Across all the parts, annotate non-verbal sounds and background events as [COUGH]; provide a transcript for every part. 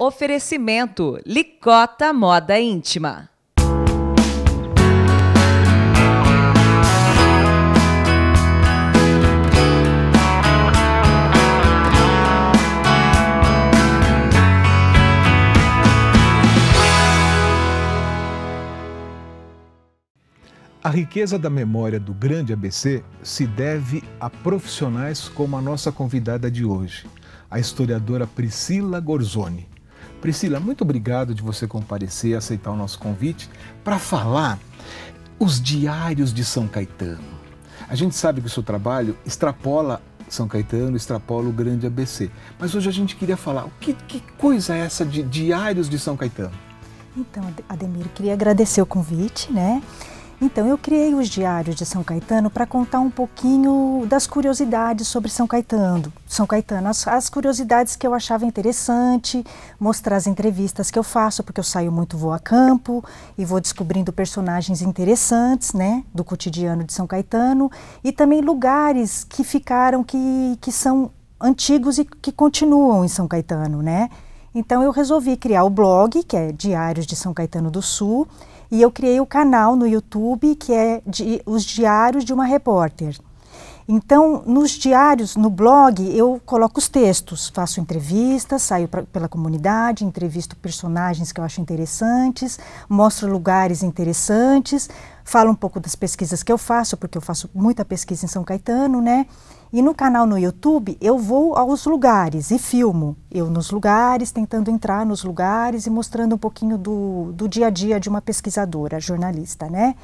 Oferecimento Licota Moda Íntima. A riqueza da memória do grande ABC se deve a profissionais como a nossa convidada de hoje, a historiadora Priscila Gorzoni. Priscila, muito obrigado de você comparecer, aceitar o nosso convite para falar os diários de São Caetano. A gente sabe que o seu trabalho extrapola são Caetano, extrapola o grande ABC. Mas hoje a gente queria falar, o que, que, coisa é essa de Diários de São Caetano? Então, Ademir, queria agradecer o convite, né? Então, eu criei os Diários de São Caetano para contar um pouquinho das curiosidades sobre São Caetano. São Caetano, as, as, curiosidades que eu achava interessante, mostrar as entrevistas que eu faço, porque eu saio muito, vou a campo e vou descobrindo personagens interessantes, né, do cotidiano de São Caetano e também lugares que ficaram, que, que são antigos e que continuam em São Caetano, né. Então, eu resolvi criar o blog, que é Diários de São Caetano do Sul, e eu criei o canal no YouTube que é de, Os Diários de uma Repórter. Então, nos diários, no blog, eu coloco os textos, faço entrevistas, saio pra, pela comunidade, entrevisto personagens que eu acho interessantes, mostro lugares interessantes, falo um pouco das pesquisas que eu faço, porque eu faço muita pesquisa em São Caetano, né? E no canal no YouTube eu vou aos lugares e filmo. Eu nos lugares, tentando entrar nos lugares e mostrando um pouquinho do, do dia a dia de uma pesquisadora, jornalista, né?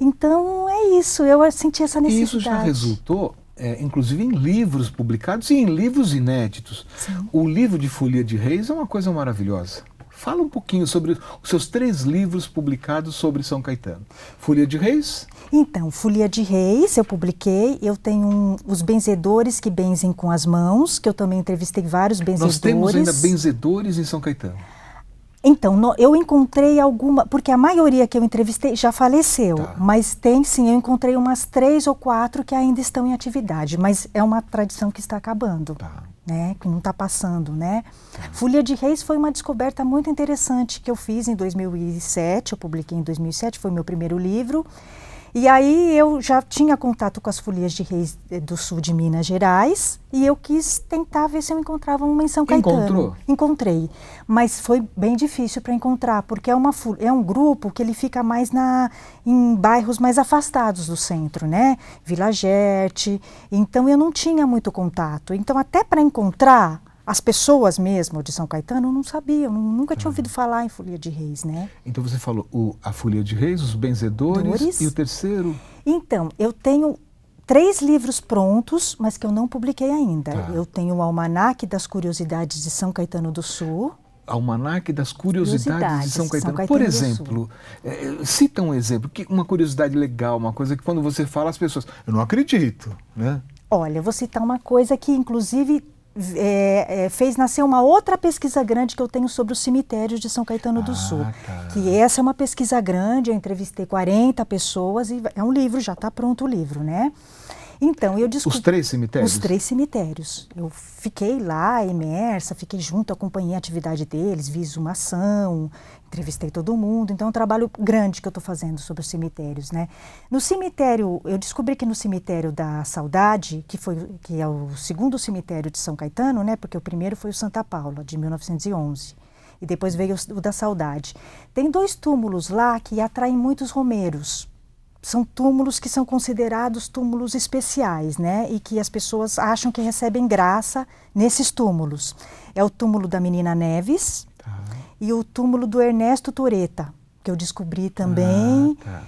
Então é isso, eu senti essa necessidade. E isso já resultou, é, inclusive, em livros publicados e em livros inéditos. Sim. O livro de Folia de Reis é uma coisa maravilhosa. Fala um pouquinho sobre os seus três livros publicados sobre São Caetano. Folia de Reis? Então, Folia de Reis, eu publiquei. Eu tenho um, Os Benzedores que Benzem com as Mãos, que eu também entrevistei vários benzedores. Nós temos ainda benzedores em São Caetano. Então, no, eu encontrei alguma, porque a maioria que eu entrevistei já faleceu, tá. mas tem sim, eu encontrei umas três ou quatro que ainda estão em atividade, mas é uma tradição que está acabando, tá. né? Que não está passando, né? Tá. Folia de Reis foi uma descoberta muito interessante que eu fiz em 2007, eu publiquei em 2007, foi meu primeiro livro. E aí eu já tinha contato com as folias de reis eh, do sul de Minas Gerais e eu quis tentar ver se eu encontrava uma em São Caetano. Encontrou? Encontrei, mas foi bem difícil para encontrar porque é uma é um grupo que ele fica mais na em bairros mais afastados do centro, né? Vila Gerte. Então eu não tinha muito contato. Então até para encontrar as pessoas mesmo de São Caetano não sabiam, nunca tinham ah. ouvido falar em Folia de Reis, né? Então você falou o, a Folia de Reis, os Benzedores Dores. e o terceiro? Então, eu tenho três livros prontos, mas que eu não publiquei ainda. Tá. Eu tenho o Almanaque das Curiosidades de São Caetano do Sul. Almanaque das Curiosidades, curiosidades de São Caetano. São Caetano Por exemplo, é, cita um exemplo, que uma curiosidade legal, uma coisa que quando você fala as pessoas, eu não acredito, né? Olha, vou citar uma coisa que inclusive é, é, fez nascer uma outra pesquisa grande que eu tenho sobre os cemitérios de São Caetano ah, do Sul. Tá. Que essa é uma pesquisa grande, eu entrevistei 40 pessoas e é um livro, já está pronto o livro, né? Então, eu descobri... Os três cemitérios? Os três cemitérios. Eu fiquei lá, imersa, fiquei junto, acompanhei a atividade deles, vi ação, entrevistei todo mundo. Então, é um trabalho grande que eu estou fazendo sobre os cemitérios, né? No cemitério, eu descobri que no cemitério da Saudade, que, foi, que é o segundo cemitério de São Caetano, né? Porque o primeiro foi o Santa Paula, de 1911 e depois veio o da saudade. Tem dois túmulos lá que atraem muitos romeiros são túmulos que são considerados túmulos especiais, né? E que as pessoas acham que recebem graça nesses túmulos. É o túmulo da menina Neves tá. e o túmulo do Ernesto Toreta, que eu descobri também. Ah, tá.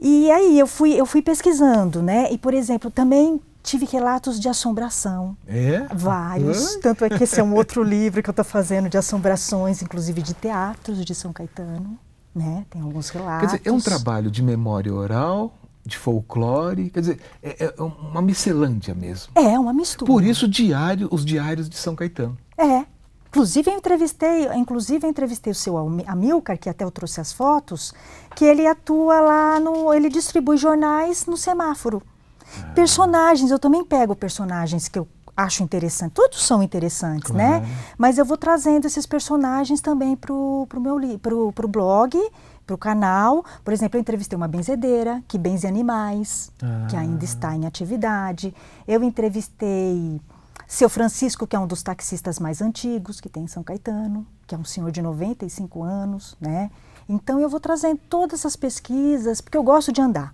E aí eu fui, eu fui pesquisando, né? E por exemplo, também tive relatos de assombração. É? Vários. Hã? Tanto é que esse é um outro [LAUGHS] livro que eu estou fazendo de assombrações, inclusive de teatros de São Caetano. Né? Tem alguns relatos. Quer dizer, é um trabalho de memória oral, de folclore, quer dizer, é, é uma miscelândia mesmo. É, uma mistura. Por isso diário, os diários de São Caetano. É. Inclusive eu entrevistei, inclusive entrevistei o seu Amilcar, que até eu trouxe as fotos, que ele atua lá no, ele distribui jornais no semáforo. Ah. Personagens, eu também pego personagens que eu acho interessante. Todos são interessantes, né? Mas eu vou trazendo esses personagens também para o meu pro, pro blog, para o canal. Por exemplo, eu entrevistei uma benzedeira que benze animais, ah. que ainda está em atividade. Eu entrevistei seu Francisco, que é um dos taxistas mais antigos que tem em São Caetano, que é um senhor de 95 anos, né? Então eu vou trazendo todas essas pesquisas, porque eu gosto de andar.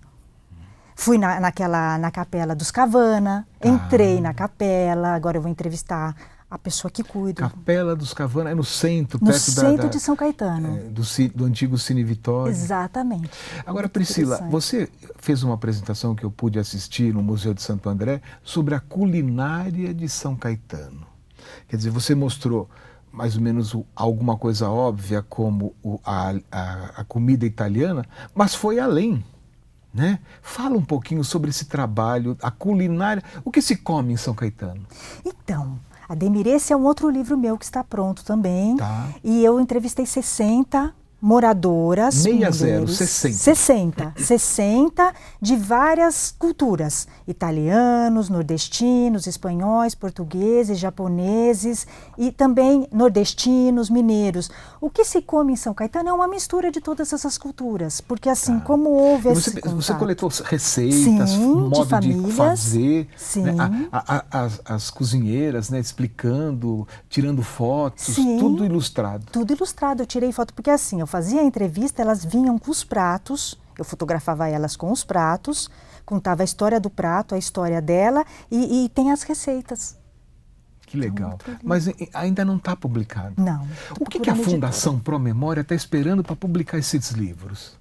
Fui na, naquela, na capela dos Cavana, entrei ah. na capela, agora eu vou entrevistar a pessoa que cuida. Capela dos Cavana é no centro, no perto centro da... No centro de São Caetano. É, do, do, antigo Cine Vitória. Exatamente. Agora, Muito Priscila, você fez uma apresentação que eu pude assistir no Museu de Santo André sobre a culinária de São Caetano. Quer dizer, você mostrou mais ou menos alguma coisa óbvia como o, a, a, a comida italiana, mas foi além. Né? Fala um pouquinho sobre esse trabalho, a culinária. O que se come em São Caetano? Então, Ademir, esse é um outro livro meu que está pronto também. Tá. E eu entrevistei 60 moradoras 60, 60, 60 de várias culturas, italianos, nordestinos, espanhóis, portugueses, japoneses e também nordestinos, mineiros. O que se come em São Caetano é uma mistura de todas essas culturas, porque assim tá. como houve esse você, você coletou receitas, sim, modo de, famílias, de fazer, né? a, a, a, as, as, cozinheiras, né, explicando, tirando fotos, sim, tudo ilustrado. Tudo ilustrado, eu tirei foto porque assim, eu fazia a entrevista, elas vinham com os pratos, eu fotografava elas com os pratos, contava a história do prato, a história dela e, e tem as receitas. Que tá legal. Mas eh, ainda não está publicado. Não. O tá que, que a Fundação Pro Memória está esperando para publicar esses livros?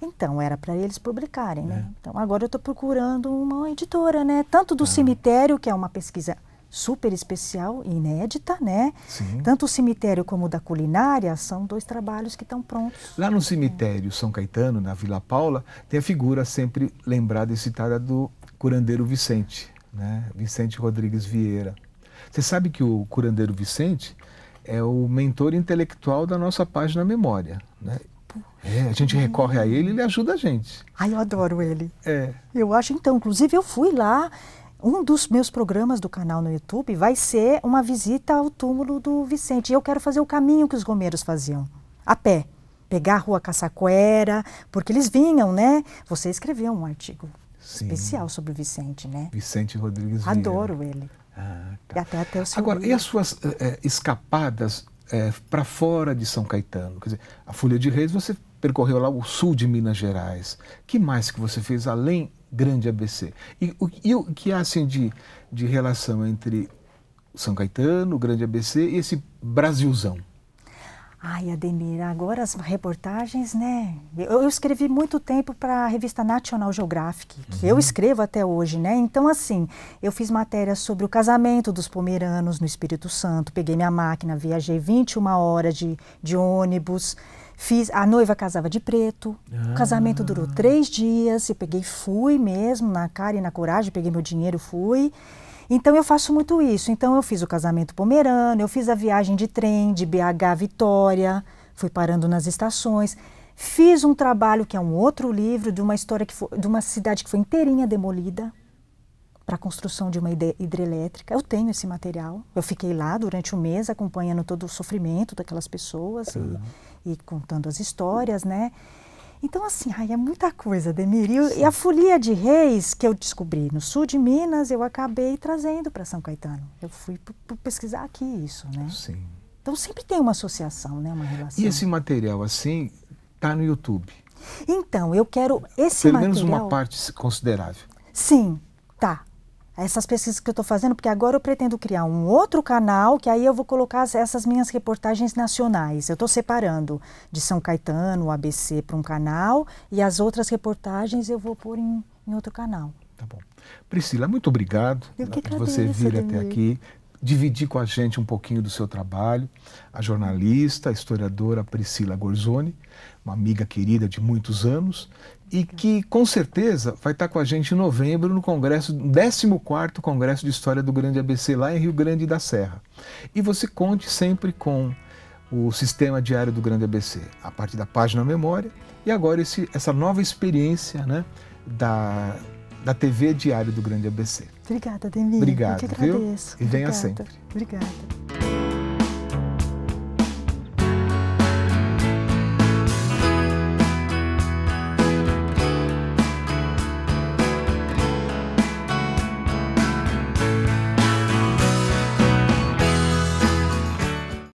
Então, era para eles publicarem, né? É. Então, agora eu estou procurando uma editora, né? Tanto do ah. cemitério, que é uma pesquisa super especial e inédita, né? Sim. Tanto o cemitério como o da culinária são dois trabalhos que estão prontos. Lá no cemitério São Caetano, na Vila Paula, tem a figura sempre lembrada e citada do curandeiro Vicente, né? Vicente Rodrigues Vieira. Você sabe que o curandeiro Vicente é o mentor intelectual da nossa página Memória, né? É, a gente recorre a ele, e ele ajuda a gente. Ai, eu adoro ele. É. Eu acho, então, inclusive eu fui lá um dos meus programas do canal no YouTube vai ser uma visita ao túmulo do Vicente. E eu quero fazer o caminho que os romeiros faziam, a pé. Pegar a rua Caçacuera, porque eles vinham, né? Você escreveu um artigo Sim. especial sobre o Vicente, né? Vicente Rodrigues Adoro ele. Ah, tá. até, até o seu Agora, livro. e as suas eh, eh, escapadas eh, para fora de São Caetano? Quer dizer, a Folha de Reis, você percorreu lá o sul de Minas Gerais. que mais que você fez além grande ABC. E o, e o que há assim, de, de relação entre São Caetano, o grande ABC e esse Brasilzão? Ai, Ademir, agora as reportagens, né? Eu, eu escrevi muito tempo para a revista National Geographic, que uhum. eu escrevo até hoje, né? Então, assim, eu fiz matéria sobre o casamento dos pomeranos no Espírito Santo, peguei minha máquina, viajei 21 horas de, de ônibus. Fiz, a noiva casava de preto. Ah. O casamento durou ah. três dias. Eu peguei, fui mesmo, na cara e na coragem, peguei meu dinheiro, fui. Então eu faço muito isso. Então eu fiz o casamento pomerano, eu fiz a viagem de trem de BH a Vitória, fui parando nas estações. Fiz um trabalho que é um outro livro de uma história que foi, de uma cidade que foi inteirinha demolida para a construção de uma hidrelétrica. Eu tenho esse material. Eu fiquei lá durante um mês acompanhando todo o sofrimento daquelas pessoas e, e, contando as histórias, né? Então, assim, ai, é muita coisa, Demir. E, e, a folia de reis que eu descobri no sul de Minas, eu acabei trazendo para São Caetano. Eu fui pesquisar aqui isso, né? Sim. Então, sempre tem uma associação, né? Uma relação. E esse material, assim, tá no YouTube? Então, eu quero esse Pelo material... Pelo menos uma parte considerável. Sim, tá essas pesquisas que eu estou fazendo, porque agora eu pretendo criar um outro canal, que aí eu vou colocar essas minhas reportagens nacionais. Eu estou separando de São Caetano, ABC para um canal, e as outras reportagens eu vou pôr em, em outro canal. Tá bom. Priscila, muito obrigado por você vir até aqui, dividir com a gente um pouquinho do seu trabalho, a jornalista, a historiadora Priscila Gorzoni, uma amiga querida de muitos anos, e que com certeza vai estar com a gente em novembro no congresso, 14 Congresso de História do Grande ABC lá em Rio Grande da Serra. E você conte sempre com o sistema diário do Grande ABC, a partir da página memória e agora esse, essa nova experiência né, da, da TV Diário do Grande ABC. Obrigada, Demir. Obrigado, Eu que agradeço. Viu? E venha Obrigada. sempre. Obrigada.